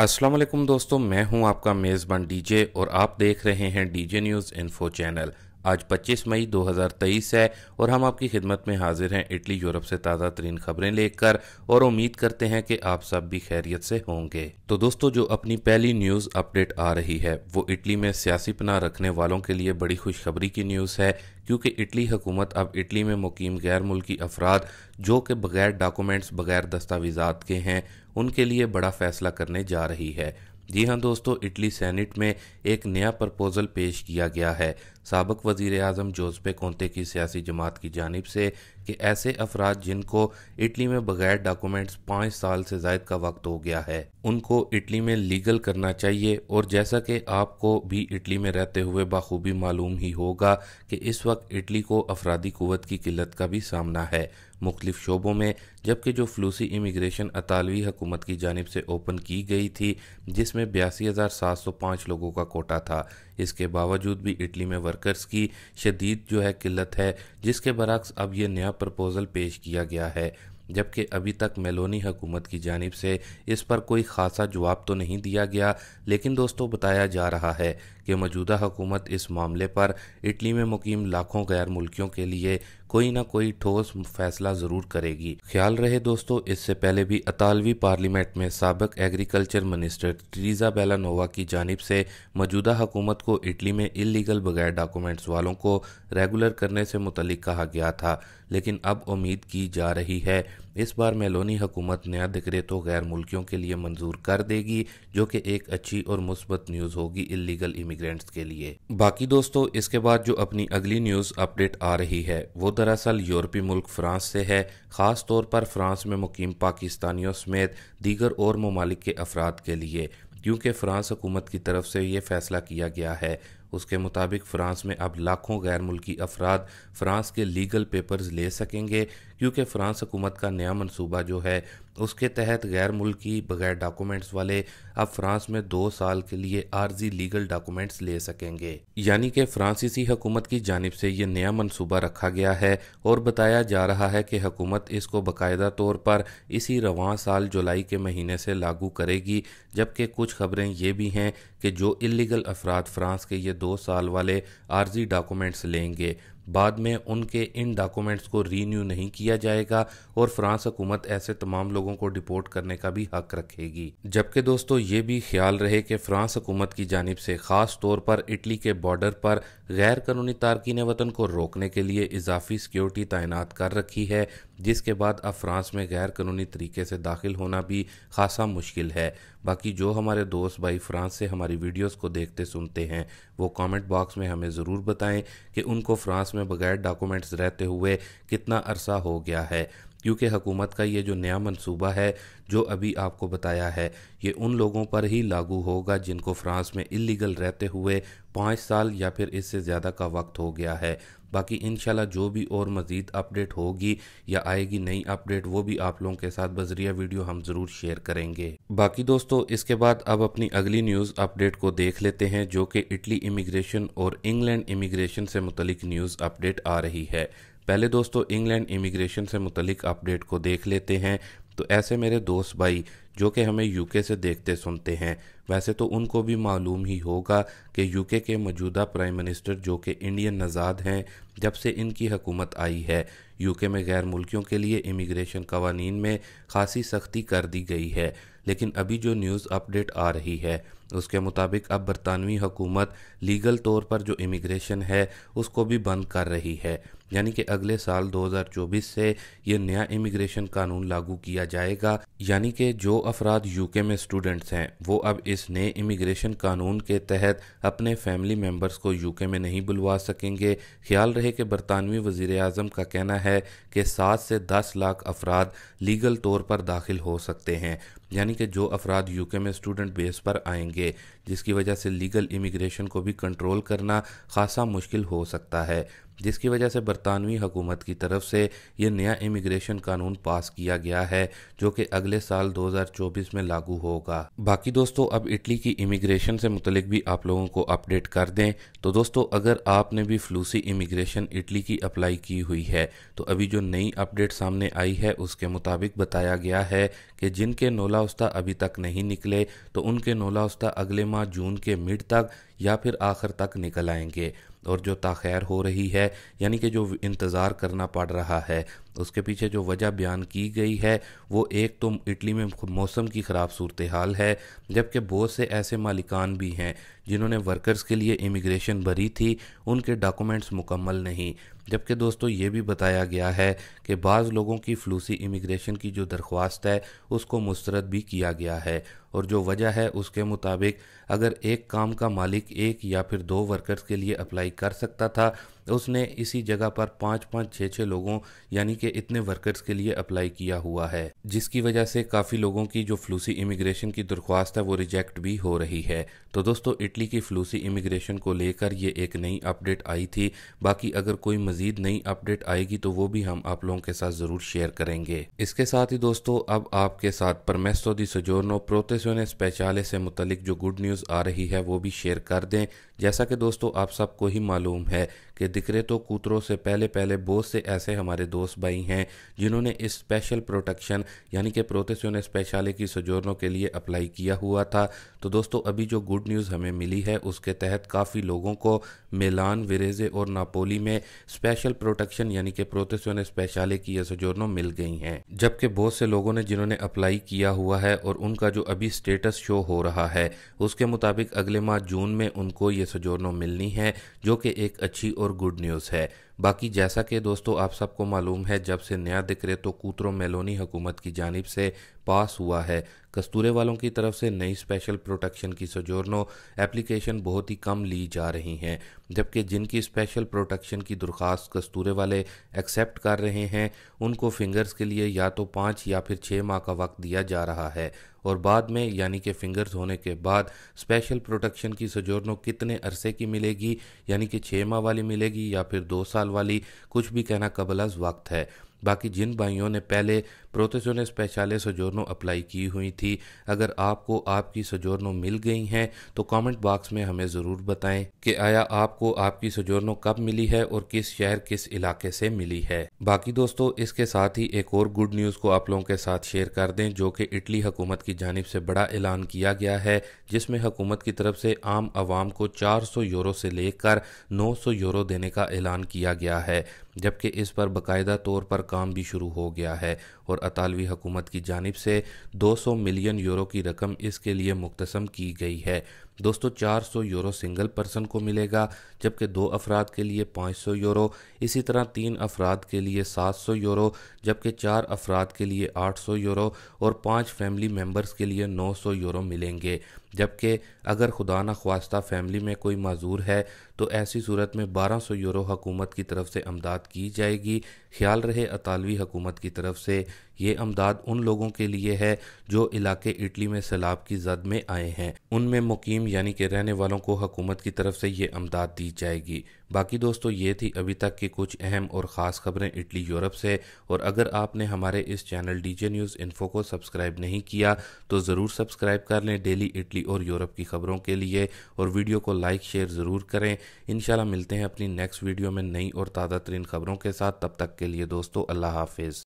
अस्सलाम वालेकुम दोस्तों मैं हूं आपका मेज़बान डीजे और आप देख रहे हैं डीजे न्यूज़ इन्फो चैनल आज 25 मई 2023 है और हम आपकी खिदमत में हाजिर हैं इटली यूरोप से ताज़ा तरीन खबरें लेकर और उम्मीद करते हैं कि आप सब भी खैरियत से होंगे तो दोस्तों जो अपनी पहली न्यूज़ अपडेट आ रही है वो इटली में सियासी पनाह रखने वालों के लिए बड़ी खुशखबरी की न्यूज़ है क्योंकि इटली हुकूमत अब इटली में मुकीम गैर मुल्की अफराद जो कि बगैर डॉक्यूमेंट्स बगैर दस्तावेजात के हैं उनके लिए बड़ा फैसला करने जा रही है जी हाँ दोस्तों इटली सेनेट में एक नया प्रपोजल पेश किया गया है सबक वजीर अजम जोसपे कोंते की सियासी जमात की जानब से कि ऐसे अफराद जिनको इटली में बगैर डॉक्यूमेंट्स पाँच साल से जायद का वक्त हो गया है उनको इटली में लीगल करना चाहिए और जैसा कि आपको भी इटली में रहते हुए बखूबी मालूम ही होगा कि इस वक्त इटली को अफराधी कुत की किल्लत का भी सामना है मुख्तफ शोबों में जबकि जो फ्लूसी इमिग्रेशन अतालवी हुकूमत की जानब से ओपन की गई थी जिसमें बयासी हज़ार सात सौ पाँच लोगों का कोटा था इसके बावजूद भी इटली में वर्कर्स की शदीद जो है किल्लत है जिसके बरक्स अब यह नया प्रपोज़ल पेश किया गया है जबकि अभी तक मेलोनी हुकूमत की जानब से इस पर कोई ख़ासा जवाब तो नहीं दिया गया लेकिन दोस्तों बताया जा रहा है कि मौजूदा हुकूमत इस मामले पर इटली में मुकीम लाखों गैर मुल्कियों के लिए कोई ना कोई ठोस फैसला ज़रूर करेगी ख्याल रहे दोस्तों इससे पहले भी अतालवी पार्लियामेंट में सबक एग्रीकल्चर मिनिस्टर ट्रीजा बेलानोवा की जानब से मौजूदा हुकूमत को इटली में इलीगल बगैर डॉक्यूमेंट्स वालों को रेगुलर करने से मुतलिक कहा गया था लेकिन अब उम्मीद की जा रही है इस बार मेलोनी हुकूमत नया दिक्रे तो गैर मुल्कियों के लिए मंजूर कर देगी जो कि एक अच्छी और मुस्बत न्यूज़ होगी इलीगल इमिग्रेंट्स के लिए बाकी दोस्तों इसके बाद जो अपनी अगली न्यूज़ अपडेट आ रही है वो दरअसल यूरोपी मुल्क फ्रांस से है ख़ास तौर पर फ्रांस में मुकीम पाकिस्तानियों समेत दीगर और ममालिक के अफराद के लिए क्योंकि फ्रांस हुकूमत की तरफ से ये फैसला किया गया है उसके मुताबिक फ्रांस में अब लाखों गैर मुल्की अफराद फ्रांस के लीगल पेपर्स ले सकेंगे क्योंकि फ्रांस हुकूमत का नया मनसूबा जो है उसके तहत गैर मुल्की बगैर डॉक्यूमेंट्स वाले अब फ्रांस में दो साल के लिए आर्जी लीगल डॉक्यूमेंट्स ले सकेंगे यानी कि फ्रांसीसी हुकूमत की जानब से यह नया मनसूबा रखा गया है और बताया जा रहा है कि हुकूमत इसको बाकायदा तौर पर इसी रवान साल जुलाई के महीने से लागू करेगी जबकि कुछ खबरें ये भी हैं कि जो इलीगल अफराद फ्रांस के ये दो साल वाले आर्जी डॉक्यूमेंट्स लेंगे बाद में उनके इन डॉक्यूमेंट्स को रीन्यू नहीं किया जाएगा और फ्रांस हुकूमत ऐसे तमाम लोगों को डिपोर्ट करने का भी हक रखेगी जबकि दोस्तों ये भी ख्याल रहे कि फ्रांस हुकूमत की जानब से ख़ास तौर पर इटली के बॉर्डर पर गैर कानूनी तारकिन वतन को रोकने के लिए इजाफी सिक्योरिटी तैनात कर रखी है जिसके बाद अब फ्रांस में गैर कानूनी तरीके से दाखिल होना भी खासा मुश्किल है बाकी जो हमारे दोस्त भाई फ्रांस से हमारी वीडियोस को देखते सुनते हैं वो कमेंट बॉक्स में हमें ज़रूर बताएं कि उनको फ्रांस में बगैर डॉक्यूमेंट्स रहते हुए कितना अरसा हो गया है यूके हकूमत का ये जो नया मंसूबा है जो अभी आपको बताया है ये उन लोगों पर ही लागू होगा जिनको फ्रांस में इलीगल रहते हुए पाँच साल या फिर इससे ज़्यादा का वक्त हो गया है बाकी इंशाल्लाह जो भी और मज़ीद अपडेट होगी या आएगी नई अपडेट वो भी आप लोगों के साथ बजरिया वीडियो हम ज़रूर शेयर करेंगे बाकी दोस्तों इसके बाद अब अपनी अगली न्यूज़ अपडेट को देख लेते हैं जो कि इटली इमिग्रेशन और इंग्लैंड इमिग्रेशन से मुतलिक न्यूज़ अपडेट आ रही है पहले दोस्तों इंग्लैंड इमिग्रेशन से मुतलिक अपडेट को देख लेते हैं तो ऐसे मेरे दोस्त भाई जो कि हमें यूके से देखते सुनते हैं वैसे तो उनको भी मालूम ही होगा कि यूके के मौजूदा प्राइम मिनिस्टर जो कि इंडियन नज़ाद हैं जब से इनकी हुकूमत आई है यूके में गैर मुल्कियों के लिए इमिग्रेशन कवानीन में खासी सख्ती कर दी गई है लेकिन अभी जो न्यूज़ अपडेट आ रही है उसके मुताबिक अब बरतानवी हुकूमत लीगल तौर पर जो इमिग्रेशन है उसको भी बंद कर रही है यानी कि अगले साल 2024 से यह नया इमिग्रेशन कानून लागू किया जाएगा यानी कि जो अफराद यूके में स्टूडेंट्स हैं वो अब इस नए इमिग्रेशन कानून के तहत अपने फैमिली मेम्बर्स को यूके में नहीं बुलवा सकेंगे ख्याल रहे कि बरतानवी वजीर अजम का कहना है कि सात से दस लाख अफराद लीगल तौर पर दाखिल हो सकते हैं यानी कि जो अफराद यूके में स्टूडेंट बेस पर आएंगे जाएंगे जिसकी वजह से लीगल इमिग्रेशन को भी कंट्रोल करना खासा मुश्किल हो सकता है जिसकी वजह से बरतानवी हुकूमत की तरफ से ये नया इमिग्रेशन कानून पास किया गया है जो कि अगले साल 2024 में लागू होगा बाकी दोस्तों अब इटली की इमिग्रेशन से मुतलिक भी आप लोगों को अपडेट कर दें तो दोस्तों अगर आपने भी फ्लूसी इमिग्रेशन इटली की अप्लाई की हुई है तो अभी जो नई अपडेट सामने आई है उसके मुताबिक बताया गया है कि जिनके नोला उस्ता अभी तक नहीं निकले तो उनके नोला उस्ता अगले माह जून के मिड तक या फिर आखिर तक निकल आएंगे और जो ताखैर हो रही है यानी कि जो इंतज़ार करना पड़ रहा है उसके पीछे जो वजह बयान की गई है वो एक तो इटली में मौसम की ख़राब सूरत हाल है जबकि बहुत से ऐसे मालिकान भी हैं जिन्होंने वर्कर्स के लिए इमिग्रेशन भरी थी उनके डॉक्यूमेंट्स मुकम्मल नहीं जबकि दोस्तों ये भी बताया गया है कि बाज़ लोगों की फ्लूसी इमिग्रेशन की जो दरख्वास्त है उसको मुस्रद भी किया गया है और जो वजह है उसके मुताबिक अगर एक काम का मालिक एक या फिर दो वर्कर्स के लिए अप्लाई कर सकता था उसने इसी जगह पर पाँच पाँच छः छः लोगों यानी कि इतने वर्कर्स के लिए अप्लाई किया हुआ है जिसकी वजह से काफ़ी लोगों की जो फ्लूसी इमिग्रेशन की दरख्वास्त है वो रिजेक्ट भी हो रही है तो दोस्तों इटली की फ्लूसी इमिग्रेशन को लेकर ये एक नई अपडेट आई थी बाकी अगर कोई मज़ीद नई अपडेट आएगी तो वो भी हम आप लोगों के साथ ज़रूर शेयर करेंगे इसके साथ ही दोस्तों अब आपके साथ परमेस्तो दी सजोरनो प्रोतेसोने स्पेशाले से मुतलिक जो गुड न्यूज़ आ रही है वो भी शेयर कर दें जैसा कि दोस्तों आप सबको ही मालूम है कि दिकरे तो कूतरों से पहले पहले बहुत से ऐसे हमारे दोस्त भाई हैं जिन्होंने इस स्पेशल प्रोटेक्शन यानी कि प्रोतेसियोन स्पेशाले की सजोरनों के लिए अप्लाई किया हुआ था तो दोस्तों अभी जो गुड न्यूज़ हमें मिली है उसके तहत काफ़ी लोगों को मेलान विरेजे और नापोली में स्पेशल प्रोटेक्शन यानी कि प्रोतेसियोन स्पेशाले की यह सजोरनों मिल गई हैं जबकि बहुत से लोगों ने जिन्होंने अप्लाई किया हुआ है और उनका जो अभी स्टेटस शो हो रहा है उसके मुताबिक अगले माह जून में उनको ये सजोरनों मिलनी है जो कि एक अच्छी और गुड न्यूज़ है बाकी जैसा कि दोस्तों आप सबको मालूम है जब से नया दिक्रे तो कूतरो मेलोनी हुकूमत की जानब से पास हुआ है कस्तूरे वालों की तरफ से नई स्पेशल प्रोटेक्शन की सजोरनो एप्लीकेशन बहुत ही कम ली जा रही हैं जबकि जिनकी स्पेशल प्रोटेक्शन की दरख्वास्त कस्तूरे वाले एक्सेप्ट कर रहे हैं उनको फिंगर्स के लिए या तो पाँच या फिर छः माह का वक्त दिया जा रहा है और बाद में यानी कि फिंगर्स होने के बाद स्पेशल प्रोटेक्शन की सजोरनो कितने अरसे की मिलेगी यानी कि छः माह वाली मिलेगी या फिर दो साल वाली कुछ भी कहना कबलज वक्त है बाकी जिन भाइयों ने पहले प्रोतेसोन स्पेशले सजोरनो अप्लाई की हुई थी अगर आपको आपकी सजोरनो मिल गई हैं तो कमेंट बॉक्स में हमें ज़रूर बताएं कि आया आपको आपकी सजोरनो कब मिली है और किस शहर किस इलाके से मिली है बाकी दोस्तों इसके साथ ही एक और गुड न्यूज़ को आप लोगों के साथ शेयर कर दें जो कि इटली हुकूमत की जानब से बड़ा ऐलान किया गया है जिसमें हुकूमत की तरफ से आम आवाम को चार यूरो से लेकर नौ यूरो देने का ऐलान किया गया है जबकि इस पर बाकायदा तौर पर काम भी शुरू हो गया है और अतालवी हुकूमत की जानब से 200 मिलियन यूरो की रकम इसके लिए मुख्तसम की गई है दोस्तों 400 यूरो सिंगल पर्सन को मिलेगा जबकि दो अफराद के लिए 500 यूरो इसी तरह तीन अफराद के लिए 700 यूरो जबकि चार अफराद के लिए 800 यूरो और पांच फैमिली मेंबर्स के लिए 900 यूरो मिलेंगे जबकि अगर खुदा न खास्ता फैमिली में कोई माजूर है तो ऐसी सूरत में 1200 यूरो हकूमत की तरफ से अमदाद की जाएगी ख्याल रहे अतालवी हुकूमत की तरफ से ये अमदाद उन लोगों के लिए है जो इलाके इटली में सैलाब की जद में आए हैं उनमें मुकीम यानी कि रहने वालों को हकूमत की तरफ से ये अमदाद दी जाएगी बाकी दोस्तों ये थी अभी तक की कुछ अहम और ख़ास खबरें इटली यूरोप से और अगर आपने हमारे इस चैनल डीजे न्यूज़ इन्फो को सब्सक्राइब नहीं किया तो ज़रूर सब्सक्राइब कर लें डेली इटली और यूरोप की खबरों के लिए और वीडियो को लाइक शेयर ज़रूर करें इन मिलते हैं अपनी नेक्स्ट वीडियो में नई और ताज़ा तरीन खबरों के साथ तब तक के लिए दोस्तों अल्लाह हाफिज़